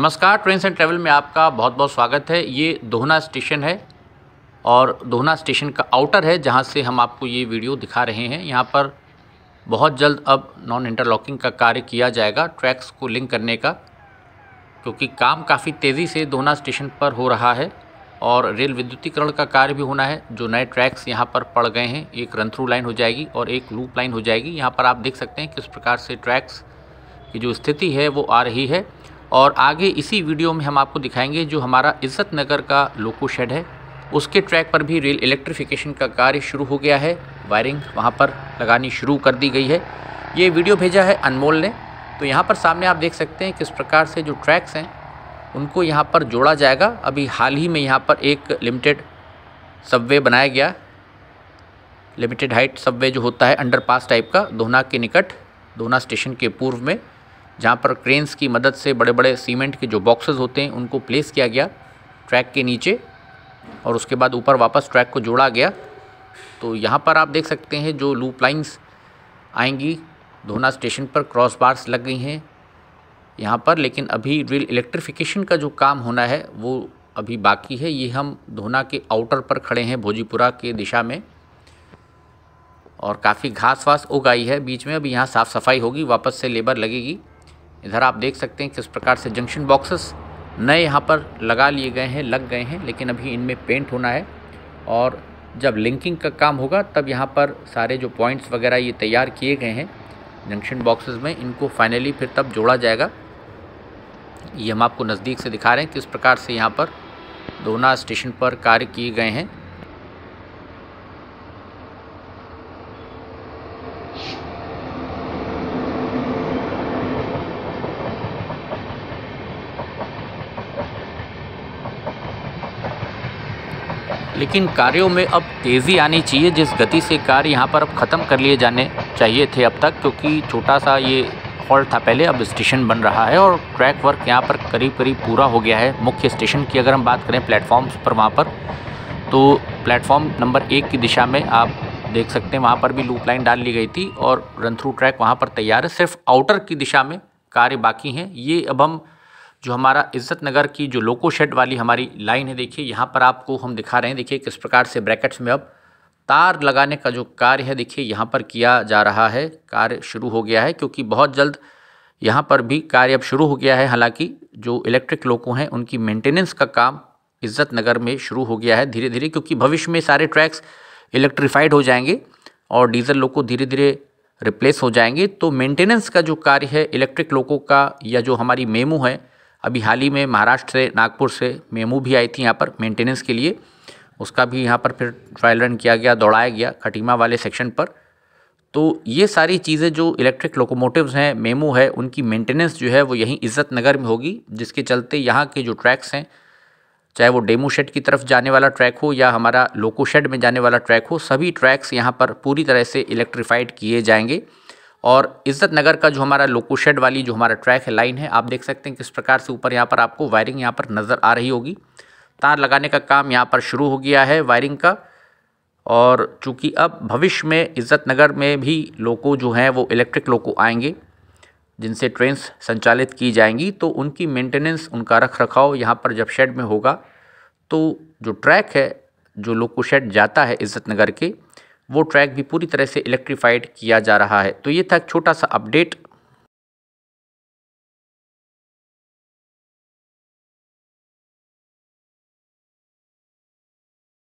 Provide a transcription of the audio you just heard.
नमस्कार train and travel में आपका बहुत बहुत स्वागत है ये दोहना स्टेशन है और दोहना स्टेशन का आउटर है जहाँ से हम आपको ये वीडियो दिखा रहे हैं यहाँ पर बहुत जल्द अब नॉन इंटरलॉकिंग का कार्य किया जाएगा ट्रैक्स को लिंक करने का क्योंकि काम काफ़ी तेज़ी से दोहना स्टेशन पर हो रहा है और रेल विद्युतीकरण का कार्य भी होना है जो नए ट्रैक्स यहाँ पर पड़ गए हैं एक रन थ्रू लाइन हो जाएगी और एक लूप लाइन हो जाएगी यहाँ पर आप देख सकते हैं किस प्रकार से ट्रैक्स की जो स्थिति है वो आ रही है और आगे इसी वीडियो में हम आपको दिखाएंगे जो हमारा इज़्ज़त नगर का लोको शेड है उसके ट्रैक पर भी रेल इलेक्ट्रिफिकेशन का कार्य शुरू हो गया है वायरिंग वहाँ पर लगानी शुरू कर दी गई है ये वीडियो भेजा है अनमोल ने तो यहाँ पर सामने आप देख सकते हैं किस प्रकार से जो ट्रैक्स हैं उनको यहाँ पर जोड़ा जाएगा अभी हाल ही में यहाँ पर एक लिमिटेड सबवे बनाया गया लिमिटेड हाइट सबवे जो होता है अंडरपास टाइप का दोना के निकट दोना स्टेशन के पूर्व में जहाँ पर क्रेन्स की मदद से बड़े बड़े सीमेंट के जो बॉक्सेस होते हैं उनको प्लेस किया गया ट्रैक के नीचे और उसके बाद ऊपर वापस ट्रैक को जोड़ा गया तो यहाँ पर आप देख सकते हैं जो लूप लाइन्स आएंगी धोना स्टेशन पर क्रॉस बार्स लग गई हैं यहाँ पर लेकिन अभी रेल इलेक्ट्रिफिकेशन का जो काम होना है वो अभी बाकी है ये हम धोना के आउटर पर खड़े हैं भोजीपुरा के दिशा में और काफ़ी घास वास उग आई है बीच में अभी यहाँ साफ़ सफाई होगी वापस से लेबर लगेगी इधर आप देख सकते हैं किस प्रकार से जंक्शन बॉक्सेस नए यहाँ पर लगा लिए गए हैं लग गए हैं लेकिन अभी इनमें पेंट होना है और जब लिंकिंग का काम होगा तब यहाँ पर सारे जो पॉइंट्स वगैरह ये तैयार किए गए हैं जंक्शन बॉक्सेस में इनको फाइनली फिर तब जोड़ा जाएगा ये हम आपको नज़दीक से दिखा रहे हैं किस प्रकार से यहाँ पर दोना स्टेशन पर कार्य किए गए हैं लेकिन कार्यों में अब तेज़ी आनी चाहिए जिस गति से कार्य यहाँ पर अब ख़त्म कर लिए जाने चाहिए थे अब तक क्योंकि छोटा सा ये हॉल था पहले अब स्टेशन बन रहा है और ट्रैक वर्क यहाँ पर करीब करीब पूरा हो गया है मुख्य स्टेशन की अगर हम बात करें प्लेटफॉर्म्स पर वहाँ पर तो प्लेटफॉर्म नंबर एक की दिशा में आप देख सकते हैं वहाँ पर भी लूप लाइन डाल ली गई थी और रन थ्रू ट्रैक वहाँ पर तैयार है सिर्फ आउटर की दिशा में कार्य बाकी हैं ये अब हम जो हमारा इज़्ज़त नगर की जो लोको शेड वाली हमारी लाइन है देखिए यहाँ पर आपको हम दिखा रहे हैं देखिए किस प्रकार से ब्रैकेट्स में अब तार लगाने का जो कार्य है देखिए यहाँ पर किया जा रहा है कार्य शुरू हो गया है क्योंकि बहुत जल्द यहाँ पर भी कार्य अब शुरू हो गया है हालाँकि जो इलेक्ट्रिक लोको हैं उनकी मेंटेनेंस का काम इज़्ज़त नगर में शुरू हो गया है धीरे धीरे क्योंकि भविष्य में सारे ट्रैक्स इलेक्ट्रीफाइड हो जाएंगे और डीजल लोको धीरे धीरे रिप्लेस हो जाएंगे तो मेंटेनेंस का जो कार्य है इलेक्ट्रिक लोको का या जो हमारी मेमू है अभी हाल ही में महाराष्ट्र से नागपुर से मेमू भी आई थी यहाँ पर मेंटेनेंस के लिए उसका भी यहाँ पर फिर ट्रायल रन किया गया दौड़ाया गया खटीमा वाले सेक्शन पर तो ये सारी चीज़ें जो इलेक्ट्रिक लोकोमोटिव्स हैं मेमू है उनकी मेंटेनेंस जो है वो यहीं इज़्ज़त नगर में होगी जिसके चलते यहाँ के जो ट्रैक्स हैं चाहे वो डेमू शेड की तरफ जाने वाला ट्रैक हो या हमारा लोको शेड में जाने वाला ट्रैक हो सभी ट्रैक्स यहाँ पर पूरी तरह से इलेक्ट्रीफाइड किए जाएंगे और इज़्ज़त नगर का जो हमारा लोकोशेड वाली जो हमारा ट्रैक है लाइन है आप देख सकते हैं किस प्रकार से ऊपर यहाँ पर आपको वायरिंग यहाँ पर नज़र आ रही होगी तार लगाने का काम यहाँ पर शुरू हो गया है वायरिंग का और चूँकि अब भविष्य में इज़्ज़त नगर में भी लोको जो हैं वो इलेक्ट्रिक लोको आएंगे जिनसे ट्रेन्स संचालित की जाएंगी तो उनकी मेंटेनेंस उनका रख रखाव यहाँ पर जब शेड में होगा तो जो ट्रैक है जो लोको शेड जाता है इज़्ज़त नगर के वो ट्रैक भी पूरी तरह से इलेक्ट्रीफाइड किया जा रहा है तो ये था एक छोटा सा अपडेट